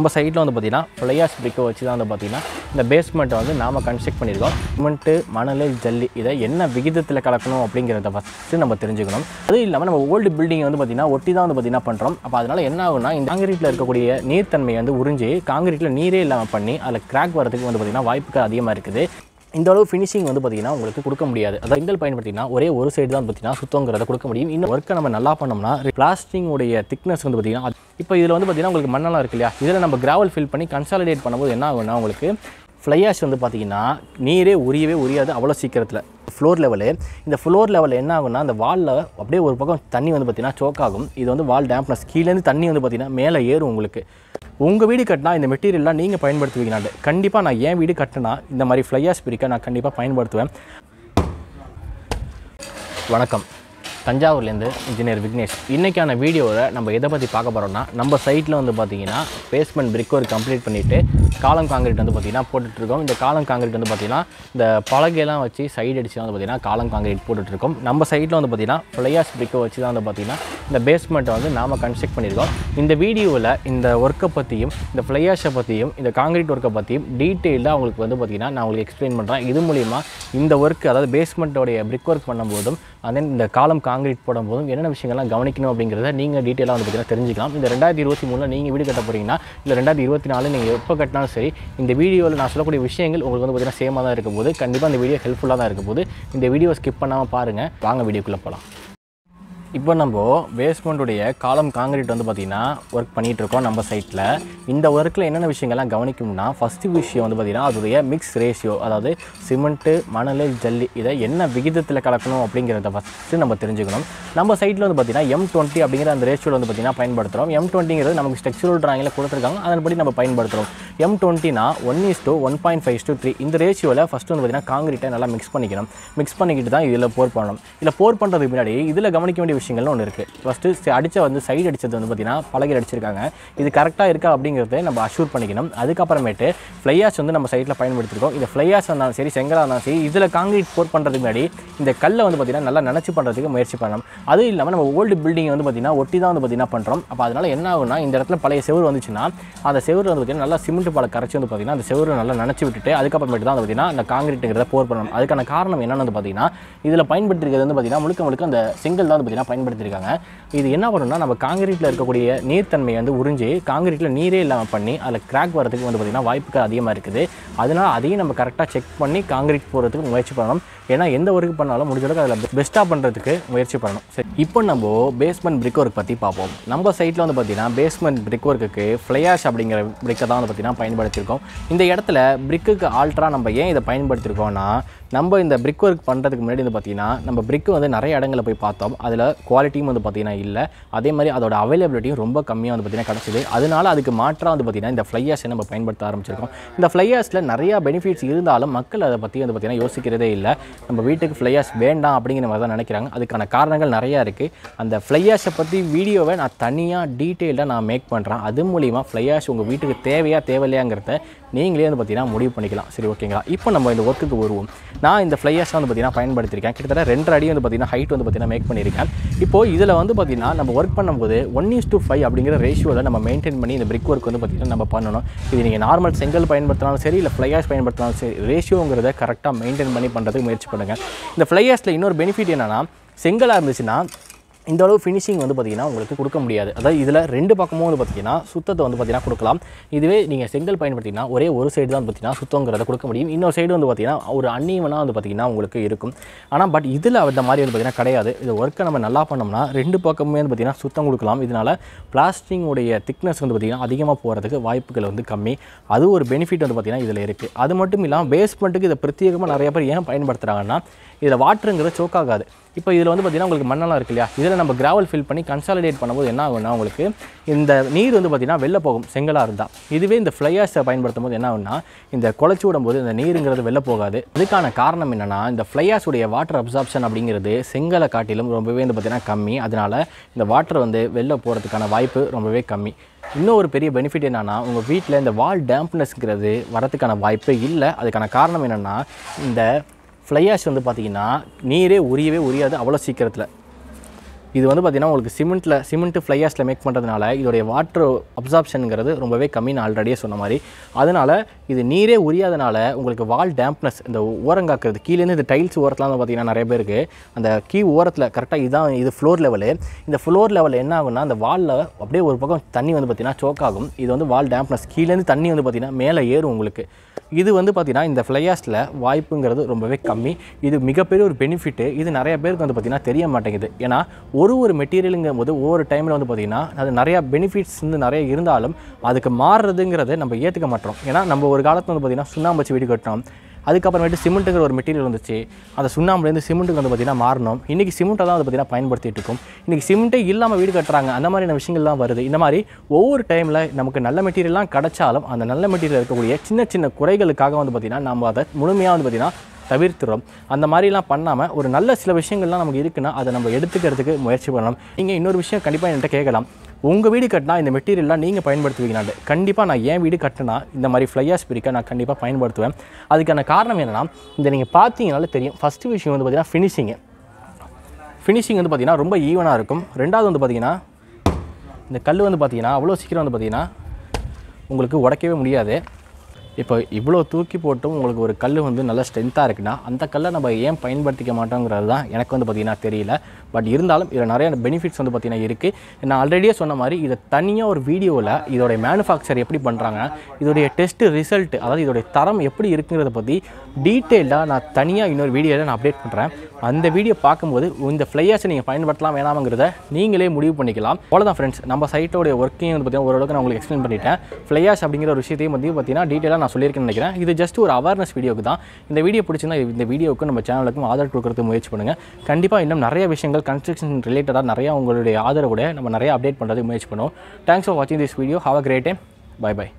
நம்ம சைடில் வந்து பார்த்திங்கன்னா ஃப்ளையாஸ் பிரிக்கை வச்சு தான் வந்து பார்த்திங்கன்னா இந்த பேஸ்மெண்ட்டை வந்து நாம் கன்ஸ்ட்ரக்ட் பண்ணியிருக்கோம் சிமெண்ட்டு மணல் ஜல்லி இதை என்ன விகிதத்தில் கலக்கணும் அப்படிங்கிறத ஃபஸ்ட்டு நம்ம தெரிஞ்சுக்கணும் அது இல்லாமல் நம்ம ஓல்டு பில்டிங் வந்து பார்த்திங்கன்னா ஒட்டி தான் வந்து பார்த்திங்கன்னா பண்ணுறோம் அப்போ அதனால் என்ன ஆகுனா இந்த காங்கிரீட்டில் இருக்கக்கூடிய நீர்த்தன்மையை வந்து உறிஞ்சி காங்கிரீட்டில் நீரே இல்லாமல் பண்ணி அதில் கிராக் வரதுக்கு வந்து பார்த்திங்கன்னா வாய்ப்புகள் அதிகமாக இருக்குது இந்த அளவு ஃபினிஷிங் வந்து பார்த்திங்கன்னா உங்களுக்கு கொடுக்க முடியாது அதாவது செங்கல் பயன்படுத்தினா ஒரே ஒரு சைடு தான் பார்த்திங்கன்னா சுத்தங்கிறத கொடுக்க முடியும் இன்னும் ஒர்க்கை நம்ம நல்லா பண்ணோம்னா உடைய திக்னஸ் வந்து பார்த்திங்கன்னா இப்போ இதில் வந்து பார்த்திங்கன்னா உங்களுக்கு மண்ணெல்லாம் இருக்கு இல்லையா இதில் நம்ம கிராவல் ஃபில் பண்ணி கன்சாலிடேட் பண்ணும்போது என்ன ஆகும்னா உங்களுக்கு ஃப்ளை ஆஷ் வந்து பார்த்திங்கன்னா நீரே உரியவே உரியாது அவ்வளோ சீக்கிரத்தில் ஃப்ளோர் லெவலு இந்த ஃப்ளோர் லெவலில் என்ன ஆகும்னா அந்த வாலில் அப்படியே ஒரு பக்கம் தண்ணி வந்து பார்த்திங்கன்னா சோக் ஆகும் இது வந்து வால் டேம்ப்னஸ் கீழேருந்து தண்ணி வந்து பார்த்திங்கன்னா மேலே ஏறும் உங்களுக்கு உங்கள் வீடு கட்டினா இந்த மெட்டீரியல்லாம் நீங்கள் பயன்படுத்துவீங்களாண்டு கண்டிப்பாக நான் ஏன் வீடு கட்டினா இந்த மாதிரி ஃப்ளை ஆஷ் பிரிக்க நான் கண்டிப்பாக பயன்படுத்துவேன் வணக்கம் தஞ்சாவூர்லேருந்து இன்ஜினியர் விக்னேஷ் இன்றைக்கான வீடியோவில் நம்ம எதை பற்றி பார்க்க போகிறோம்னா நம்ம சைட்டில் வந்து பார்த்திங்கன்னா பேஸ்மெண்ட் பிரிக் ஒர்க் கம்ப்ளீட் பண்ணிவிட்டு காலம் காங்கிரீட் வந்து பார்த்திங்கன்னா போட்டுட்ருக்கோம் இந்த காலம் காங்கிரீட் வந்து பார்த்திங்கன்னா இந்த பலகையெல்லாம் வச்சு சைடு அடிச்சு வந்து பார்த்திங்கன்னா காலம் காங்கிரீட் போட்டுட்ருக்கோம் நம்ம சைட்டில் வந்து பார்த்திங்கன்னா ஃப்ளையாஸ் பிரிக்கை வச்சு தான் வந்து பார்த்திங்கன்னா இந்த பேஸ்மெண்ட்டை வந்து நாம் கன்ஸ்ட்ரக்ட் பண்ணியிருக்கோம் இந்த வீடியோவில் இந்த ஒர்க்கை பற்றியும் இந்த ஃப்ளையாஷை பற்றியும் இந்த காங்கிரீட் ஒர்க்கை பற்றியும் டீட்டெயிலாக அவங்களுக்கு வந்து பார்த்திங்கன்னா நான் உங்களுக்கு எக்ஸ்பிளைன் பண்ணுறேன் இது மூலிமா இந்த ஒர்க் அதாவது பேஸ்மெண்ட்டோடைய பிரிக் ஒர்க் பண்ணும்போதும் அதே இந்த காலம் காங்கிரீட் போடும்போதும் என்னென்ன விஷயங்கள்லாம் கவனிக்கணும் அப்படிங்கிறத நீங்கள் டீட்டெயிலாக வந்து பார்த்தீங்கன்னா தெரிஞ்சிக்கலாம் இந்த ரெண்டாயிரத்தி இருபத்தி மூணில் நீங்கள் வீடு கட்ட போகிறீங்கன்னா இல்லை ரெண்டாயிரத்தி இருபத்தி நாலு நீங்கள் எப்போ கட்டினாலும் சரி இந்த வீடியோவில் நான் சொல்லக்கூடிய விஷயங்கள் உங்களுக்கு வந்து பார்த்திங்கன்னா சேமாக தான் இருக்கும் போது கண்டிப்பாக இந்த வீடியோ ஹெல்ப்ஃபுல்லாக தான் இருக்கும் போது இந்த வீடியோ ஸ்கிப் பண்ணாமல் பாருங்கள் வாங்க வீடியோக்குள்ளே போகலாம் இப்போ நம்ம பேஸ்மெண்ட்டுடைய காலம் காங்கிரீட் வந்து பார்த்திங்கன்னா ஒர்க் பண்ணிகிட்ருக்கோம் நம்ம சைட்டில் இந்த ஒர்க்கில் என்னென்ன விஷயங்கள்லாம் கவனிக்கணும்னா ஃபஸ்ட்டு விஷயம் வந்து பார்த்திங்கன்னா அதோடைய மிக்ஸ் ரேஷியோ அதாவது சிமெண்ட்டு மணல் ஜல்லி இதை என்ன விகிதத்தில் கலக்கணும் அப்படிங்கிறத ஃபஸ்ட்டு நம்ம தெரிஞ்சுக்கணும் நம்ம சைட்டில் வந்து பார்த்திங்கன்னா எம் டுவெண்ட்டி அப்படிங்கிற அந்த ரேஷியோவில் வந்து பார்த்திங்கன்னா பயன்படுத்துகிறோம் எம் டுவெண்ட்டிங்கிறது நமக்கு ஸ்ட்ரக்சரல் ட்ராயிங்கில் கொடுத்துருக்காங்க அதன்படி நம்ம பயன்படுத்துகிறோம் எம் டுவெண்ட்டினா one is to one point five two three இந்த ரேஷியோவில் ஃபஸ்ட்டு வந்து பார்த்திங்கன்னா காங்கிரீட்டை நல்லா மிக்ஸ் பண்ணிக்கணும் மிக்ஸ் பண்ணிக்கிட்டு தான் இதில் போர் பண்ணணும் இதில் போர் பண்ணுறதுக்கு முன்னாடி இதில் கவனிக்க வேண்டிய விஷயங்கள்னு ஒன்று இருக்குது ஃபஸ்ட்டு அடித்த வந்து சைடு அடித்தது வந்து பார்த்திங்கன்னா பலகையில் அடிச்சிருக்காங்க இது கரெக்டாக இருக்கா அப்படிங்கிறத நம்ம அஷூர் பண்ணிக்கணும் அதுக்கப்புறமேட்டு ஃப்ளையாஸ் வந்து நம்ம சைட்டில் பயன்படுத்திருக்கோம் இந்த ஃப்ளையாஸ் இருந்தாலும் சரி செங்கலாக இருந்தாலும் சரி இதில் காங்கிரீட் போர் பண்ணுறதுக்கு முன்னாடி இந்த கல்லை வந்து பார்த்திங்கன்னா நல்லா நினச்சி பண்ணுறதுக்கு முயற்சி பண்ணணும் அதுவும் இல்லாமல் நம்ம ஓல்டு பில்டிங் வந்து பார்த்திங்கன்னா ஒட்டி தான் வந்து பார்த்திங்கன்னா பண்ணுறோம் அப்போ அதனால் என்ன ஆகுனா இந்த இடத்துல பழைய செவரு வந்துச்சுன்னா அந்த செவரு வந்து பார்த்திங்கன்னா நல்லா சிமெண்ட் பாலை கரைச்சி வந்து பார்த்திங்கன்னா அந்த செவரு நல்லா நினச்சி விட்டுட்டு அதுக்கப்புறமேட்டு தான் வந்து பார்த்திங்கன்னா அந்த காங்கிரீட்டுங்கிறத போர் பண்ணணும் அதுக்கான காரணம் என்னென்னு வந்து பார்த்திங்கன்னா இதில் பயன்படுத்திருக்கிறது வந்து பார்த்திங்கன்னா முழுக்க முழுக்க அந்த செங்கல் தான் வந்து பார்த்திங்கன்னா பயன்படுத்தியிருக்காங்க இது என்ன பண்ணுன்னா நம்ம காங்கிரீட்டில் இருக்கக்கூடிய நீர்த்தன்மை வந்து உறிஞ்சி காங்கிரீட்டில் நீரே இல்லாமல் பண்ணி அதில் கிராக் வரதுக்கு வந்து பார்த்திங்கன்னா வாய்ப்புகள் அதிகமாக இருக்குது அதனால் அதையும் நம்ம கரெக்டாக செக் பண்ணி காங்கிரீட் போகிறதுக்கு முயற்சி பண்ணணும் ஏன்னா எந்த ஒர்க் பண்ணாலும் முடிஞ்சளவுக்கு அதில் பெஸ்ட்டாக பண்ணுறதுக்கு முயற்சி பண்ணணும் சரி இப்போ நம்ம பேஸ்மெண்ட் பிரிக் ஒர்க் பற்றி பார்ப்போம் நம்ம சைட்டில் வந்து பார்த்திங்கன்னா பேஸ்மெண்ட் பிரிக் ஒர்க்குக்கு ஃப்ளையாஷ் அப்படிங்கிற பிரிக்கை தான் வந்து பார்த்திங்கன்னா பயன்படுத்தியிருக்கோம் இந்த இடத்துல பிரிக்குக்கு ஆல்ட்ரா நம்ம ஏன் இதை பயன்படுத்தியிருக்கோம்னா நம்ம இந்த பிரிக் ஒர்க் பண்ணுறதுக்கு முன்னாடி வந்து பார்த்திங்கன்னா நம்ம பிரிக்கு வந்து நிறைய இடங்களில் போய் பார்த்தோம் அதில் குவாலிட்டியும் வந்து பார்த்திங்கன்னா இல்லை அதே மாதிரி அதோட அவைலபிலிட்டியும் ரொம்ப கம்மியாக வந்து பார்த்திங்கன்னா கிடச்சிது அதனால் அதுக்கு மாற்றாக வந்து பார்த்திங்கன்னா இந்த ஃப்ளையாஷை நம்ம பயன்படுத்த ஆரம்பிச்சிருக்கோம் இந்த ஃப்ளையாஷில் நிறையா பெனிஃபிட்ஸ் இருந்தாலும் மக்கள் அதை பற்றி வந்து பார்த்திங்கன்னா யோசிக்கிறதே இல்லை நம்ம வீட்டுக்கு ஃப்ளையாஸ் வேண்டாம் அப்படிங்கிற மாதிரி தான் நினைக்கிறாங்க அதுக்கான காரணங்கள் நிறையா இருக்குது அந்த ஃப்ளையாஷை பற்றி வீடியோவை நான் தனியாக டீட்டெயில்டாக நான் மேக் பண்ணுறேன் அது மூலிமா ஃப்ளையாஷ் உங்கள் வீட்டுக்கு தேவையாக தேவையில்லையாங்கிறத நீங்களே வந்து பார்த்தீங்கன்னா முடிவு பண்ணிக்கலாம் சரி ஓகேங்களா இப்போ நம்ம இந்த ஒர்க்குக்கு வருவோம் நான் இந்த ஃப்ளையாஷை வந்து பார்த்தீங்கன்னா பயன்படுத்தியிருக்கேன் கிட்டத்தட்ட ரெண்டு அடி வந்து பார்த்தீங்கன்னா ஹைட் வந்து பார்த்தீங்கன்னா மேக் பண்ணியிருக்கேன் இப்போது இதில் வந்து பார்த்தீங்கன்னா நம்ம ஒர்க் பண்ணும்போது ஒன் இஸ் டூ ஃபைவ் அப்படிங்கிற ரேஷியோவில் நம்ம மெயின்டைன் பண்ணி இந்த பிரிக் ஒர்க் வந்து பார்த்திங்கன்னா நம்ம பண்ணணும் இது நீங்கள் நார்மல் செங்கல் பயன்படுத்தினாலும் சரி இல்லை ஃப்ளையாஷ் பயன்படுத்தினாலும் சரி ரேஷியோங்கிறத கரெக்டாக மெயின்டைன் பண்ணி பண்ணுறதுக்கு முயற்சி பண்ணுங்கள் இந்த ஃப்ளையாஸில் இன்னொரு பெனிஃபிட் என்னென்னா செங்கலாக இருந்துச்சுன்னா இந்த அளவு ஃபினிஷிங் வந்து பார்த்திங்கன்னா உங்களுக்கு கொடுக்க முடியாது அதாவது இதில் ரெண்டு பக்கமும் வந்து பார்த்திங்கன்னா சுத்தத்தை வந்து பார்த்திங்கன்னா கொடுக்கலாம் இதுவே நீங்கள் செங்கல் பயன்படுத்திங்கன்னா ஒரே ஒரு சைடு தான் பார்த்திங்கன்னா சுத்தங்கிறத கொடுக்க முடியும் இன்னொரு சைடு வந்து பார்த்திங்கன்னா ஒரு அன்னீவனாக வந்து பார்த்திங்கன்னா உங்களுக்கு இருக்கும் ஆனால் பட் இதில் அந்த மாதிரி வந்து பார்த்திங்கன்னா கிடையாது இது ஒர்க்கை நம்ம நல்லா பண்ணோம்னா ரெண்டு பக்கமுமே வந்து பார்த்திங்கன்னா சுத்தம் கொடுக்கலாம் இதனால் உடைய திக்னஸ் வந்து பார்த்திங்கன்னா அதிகமாக போகிறதுக்கு வாய்ப்புகள் வந்து கம்மி அது ஒரு பெனிஃபிட் வந்து பார்த்திங்கன்னா இதில் இருக்குது அது மட்டும் இல்லாமல் பேஸ்மெண்ட்டுக்கு இதை பிரத்யேகமாக நிறைய பேர் ஏன் பயன்படுத்துகிறாங்கன்னா இதில் வாட்டருங்கிறது சோக்காகாது இப்போ இதில் வந்து பார்த்திங்கன்னா உங்களுக்கு மண்ணெல்லாம் இருக்கு இல்லையா இதில் நம்ம கிராவல் ஃபில் பண்ணி கன்சாலிடேட் பண்ணும்போது என்ன ஆகும்னா உங்களுக்கு இந்த நீர் வந்து பார்த்திங்கன்னா வெளில போகும் செங்கலாக இருந்தால் இதுவே இந்த ஃப்ளையாஸை பயன்படுத்தும் போது என்ன ஆகுனா இந்த குழச்சி விடும்போது இந்த நீருங்கிறது வெளில போகாது அதுக்கான காரணம் என்னென்னா இந்த ஃப்ளையாஸுடைய வாட்டர் அப்சார்ப்ஷன் அப்படிங்கிறது செங்கலை காட்டிலும் ரொம்பவே வந்து பார்த்திங்கன்னா கம்மி அதனால் இந்த வாட்டர் வந்து வெளில போகிறதுக்கான வாய்ப்பு ரொம்பவே கம்மி இன்னும் ஒரு பெரிய பெனிஃபிட் என்னென்னா உங்கள் வீட்டில் இந்த வால் டேம்ப்னஸ்ங்கிறது வரதுக்கான வாய்ப்பே இல்லை அதுக்கான காரணம் என்னென்னா இந்த ஃப்ளையாஷ் வந்து பார்த்திங்கன்னா நீரே உரியவே உரியாது அவ்வளோ சீக்கிரத்தில் இது வந்து பார்த்திங்கன்னா உங்களுக்கு சிமெண்ட்டில் சிமெண்ட்டு ஃப்ளை ஆஷில் மேக் பண்ணுறதுனால இதோடைய வாட்டர் அப்சார்ப்ஷனுங்கிறது ரொம்பவே கம்மி நான் ஆல்ரெடியே சொன்ன மாதிரி அதனால் இது நீரே உரியாதனால உங்களுக்கு வால் டேம்ப்னஸ் இந்த ஓரங்காக்குறது கீழேருந்து இந்த டைல்ஸ் ஓரத்துலாம் பார்த்திங்கன்னா நிறைய பேருக்கு அந்த கீ ஓரத்தில் கரெக்டாக இதுதான் இது ஃப்ளோர் லெவலு இந்த ஃப்ளோர் லெவலில் என்ன ஆகும்னா அந்த வாலில் அப்படியே ஒரு பக்கம் தண்ணி வந்து பார்த்திங்கன்னா சோக் ஆகும் இது வந்து வால் டேம்ப்னஸ் கீழேருந்து தண்ணி வந்து பார்த்திங்கன்னா மேலே ஏறும் உங்களுக்கு இது வந்து பார்த்திங்கன்னா இந்த ஃப்ளையாஸ்டில் வாய்ப்புங்கிறது ரொம்பவே கம்மி இது மிகப்பெரிய ஒரு பெனிஃபிட்டு இது நிறைய பேருக்கு வந்து பார்த்திங்கன்னா தெரிய மாட்டேங்குது ஏன்னா ஒரு ஒரு மெட்டீரியலுங்கும் போது ஒவ்வொரு டைமில் வந்து பார்த்திங்கன்னா அது நிறையா பெனிஃபிட்ஸ் வந்து நிறைய இருந்தாலும் அதுக்கு மாறுறதுங்கிறத நம்ம ஏற்றுக்க மாட்டோம் ஏன்னா நம்ம ஒரு காலத்தில் வந்து பார்த்திங்கன்னா வச்சு வீடு கட்டினோம் அதுக்கப்புறமேட்டு சிமெண்ட்டுங்கிற ஒரு மெட்டீரியல் வந்துச்சு அந்த சுண்ணாம்புலேருந்து சிமெண்ட்டுக்கு வந்து பார்த்திங்கன்னா மாறணும் இன்றைக்கி சிமெண்ட்டை தான் வந்து பார்த்திங்கன்னா பயன்படுத்திகிட்டு இருக்கும் இன்றைக்கி சிமெண்ட்டே இல்லாமல் வீடு கட்டுறாங்க அந்த மாதிரியான விஷயங்கள்லாம் வருது இந்த மாதிரி ஒவ்வொரு டைமில் நமக்கு நல்ல மெட்டீரியல்லாம் கிடச்சாலும் அந்த நல்ல மெட்டீரியல் இருக்கக்கூடிய சின்ன சின்ன குறைகளுக்காக வந்து பார்த்திங்கன்னா நம்ம அதை முழுமையாக வந்து பார்த்திங்கன்னா தவிர்த்துறோம் அந்த மாதிரிலாம் பண்ணாமல் ஒரு நல்ல சில விஷயங்கள்லாம் நமக்கு இருக்குன்னா அதை நம்ம எடுத்துக்கிறதுக்கு முயற்சி பண்ணணும் நீங்கள் இன்னொரு விஷயம் கண்டிப்பாக என்கிட்ட கேட்கலாம் உங்கள் வீடு கட்டினா இந்த மெட்டீரியல்லாம் நீங்கள் பயன்படுத்துவீங்களாண்டு கண்டிப்பாக நான் ஏன் வீடு கட்டினா இந்த மாதிரி ஃப்ளையாஸ் பிரிக்க நான் கண்டிப்பாக பயன்படுத்துவேன் அதுக்கான காரணம் என்னென்னா இந்த நீங்கள் பார்த்தீங்கனாலே தெரியும் ஃபஸ்ட்டு விஷயம் வந்து பார்த்திங்கன்னா ஃபினிஷிங்கு ஃபினிஷிங் வந்து பார்த்திங்கன்னா ரொம்ப ஈவனாக இருக்கும் ரெண்டாவது வந்து பார்த்திங்கன்னா இந்த கல் வந்து பார்த்திங்கன்னா அவ்வளோ சீக்கிரம் வந்து பார்த்திங்கன்னா உங்களுக்கு உடைக்கவே முடியாது இப்போ இவ்வளோ தூக்கி போட்டும் உங்களுக்கு ஒரு கல் வந்து நல்லா ஸ்ட்ரென்த்தாக இருக்குன்னா அந்த கல்லை நம்ம ஏன் பயன்படுத்திக்க மாட்டோங்கிறது தான் எனக்கு வந்து பார்த்திங்கன்னா தெரியல பட் இருந்தாலும் இதில் நிறைய பெனிஃபிட்ஸ் வந்து பார்த்திங்கன்னா இருக்குது நான் ஆல்ரெடியே சொன்ன மாதிரி இதை தனியாக ஒரு வீடியோவில் இதோடைய மேனுஃபேக்சர் எப்படி பண்ணுறாங்க இதோடைய டெஸ்ட் ரிசல்ட் அதாவது இதோடைய தரம் எப்படி இருக்குங்கிறத பற்றி டீட்டெயில்டாக நான் தனியாக இன்னொரு வீடியோவில் நான் அப்டேட் பண்ணுறேன் அந்த வீடியோ பார்க்கும்போது இந்த ஃப்ளையர்ஸை நீங்கள் பயன்படுத்தலாம் வேணாமங்கிறத நீங்களே முடிவு பண்ணிக்கலாம் அவ்வளோதான் ஃப்ரெண்ட்ஸ் நம்ம சைட்டோடைய ஒர்க்கிங் வந்து பார்த்தீங்கன்னா ஓரளவுக்கு நான் உங்களுக்கு எக்ஸ்பிளைன் பண்ணிட்டேன் ஃப்ளையர்ஸ் அப்படிங்கிற ஒரு விஷயத்தையும் வந்து பார்த்தீங்கன்னா டீட்டெயிலாக நான் சொல்லியிருக்கேன்னு நினைக்கிறேன் இது ஜஸ்ட் ஒரு அவேர்னஸ் வீடியோக்கு தான் இந்த வீடியோ பிடிச்சிருந்தா இந்த வீடியோக்கு நம்ம சேனலுக்கும் ஆதரவு கொடுக்கறது முயற்சி பண்ணுங்கள் கண்டிப்பாக இன்னும் நிறைய விஷயங்கள் கன்ஸ்ட்ரக்ஷன் ரிலேட்டடாக நிறையா உங்களுடைய ஆதரவோட நம்ம நிறைய அப்டேட் பண்ணுறது முயற்சி பண்ணுவோம் தேங்க்ஸ் ஃபார் வாட்சிங் this video have a great time bye by